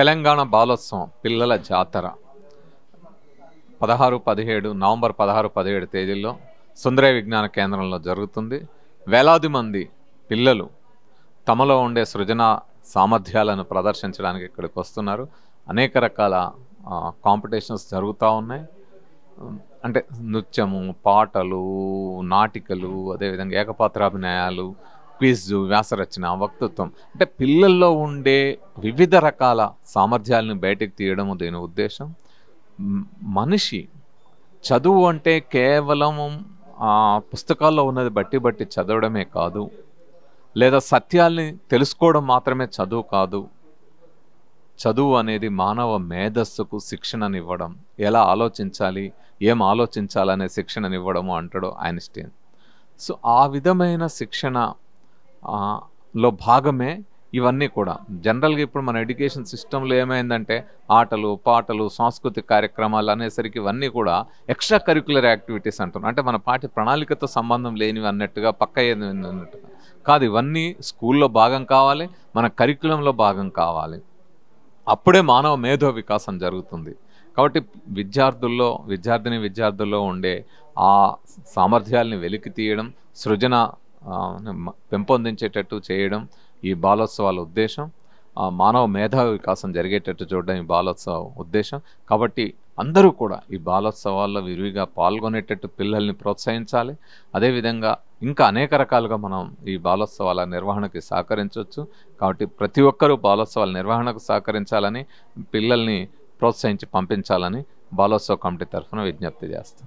తెలంగాణ బాలోత్సవం పిల్లల జాతర పదహారు పదిహేడు నవంబర్ పదహారు పదిహేడు తేదీల్లో సుందరయ విజ్ఞాన కేంద్రంలో జరుగుతుంది వేలాది మంది పిల్లలు తమలో ఉండే సృజన సామర్థ్యాలను ప్రదర్శించడానికి ఇక్కడికి వస్తున్నారు అనేక రకాల కాంపిటీషన్స్ జరుగుతూ ఉన్నాయి అంటే నృత్యము పాటలు నాటికలు అదేవిధంగా ఏకపాత్రాభినయాలు క్విజ్ వ్యాసరచన వక్తృత్వం అంటే పిల్లల్లో ఉండే వివిధ రకాల సామర్థ్యాలను బయటకు తీయడం దీని ఉద్దేశం మనిషి చదువు అంటే కేవలం పుస్తకాల్లో ఉన్నది బట్టి బట్టి చదవడమే కాదు లేదా సత్యాల్ని తెలుసుకోవడం మాత్రమే చదువు కాదు చదువు అనేది మానవ మేధస్సుకు శిక్షణనివ్వడం ఎలా ఆలోచించాలి ఏం ఆలోచించాలనే శిక్షణనివ్వడము అంటాడు ఐన్స్టీన్ సో ఆ విధమైన శిక్షణ లో భాగమే ఇవన్నీ కూడా జనరల్గా ఇప్పుడు మన ఎడ్యుకేషన్ సిస్టంలో ఏమైందంటే ఆటలు పాటలు సాంస్కృతిక కార్యక్రమాలు అనేసరికి ఇవన్నీ కూడా ఎక్స్ట్రా కరికులర్ యాక్టివిటీస్ అంటున్నాం అంటే మన పాఠ్య ప్రణాళికతో సంబంధం లేనివి అన్నట్టుగా పక్క అన్నట్టుగా కాదు ఇవన్నీ స్కూల్లో భాగం కావాలి మన కరికులంలో భాగం కావాలి అప్పుడే మానవ మేధో వికాసం జరుగుతుంది కాబట్టి విద్యార్థుల్లో విద్యార్థిని విద్యార్థుల్లో ఉండే ఆ సామర్థ్యాల్ని వెలికి తీయడం సృజన పెంపొందించేటట్టు చేయడం ఈ బాలోత్సవాల ఉద్దేశం మానవ మేధా వికాసం జరిగేటట్టు చూడడం ఈ బాలోత్సవం ఉద్దేశం కాబట్టి అందరూ కూడా ఈ బాలోత్సవాల్లో విరివిగా పాల్గొనేటట్టు పిల్లల్ని ప్రోత్సహించాలి అదేవిధంగా ఇంకా అనేక రకాలుగా మనం ఈ బాలోత్సవాల నిర్వహణకి సహకరించవచ్చు కాబట్టి ప్రతి ఒక్కరూ బాలోత్సవాల నిర్వహణకు సహకరించాలని పిల్లల్ని ప్రోత్సహించి పంపించాలని బాలోత్సవ కమిటీ తరఫున విజ్ఞప్తి చేస్తాం